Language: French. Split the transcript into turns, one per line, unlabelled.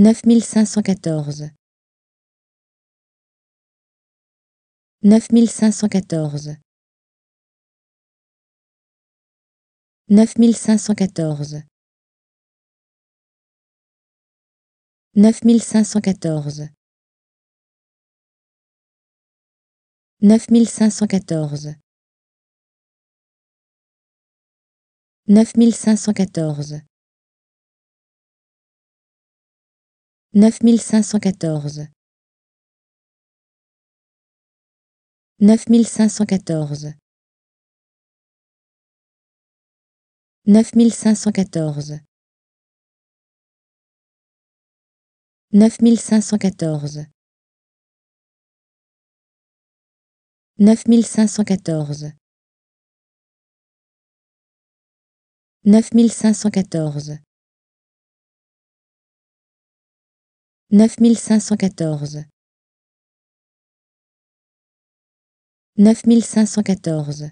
9514 9514 9514 9514 9514 9514 9514 9514 9514 9514 9514 9514 Neuf mille cinq cent quatorze. Neuf mille cinq cent quatorze.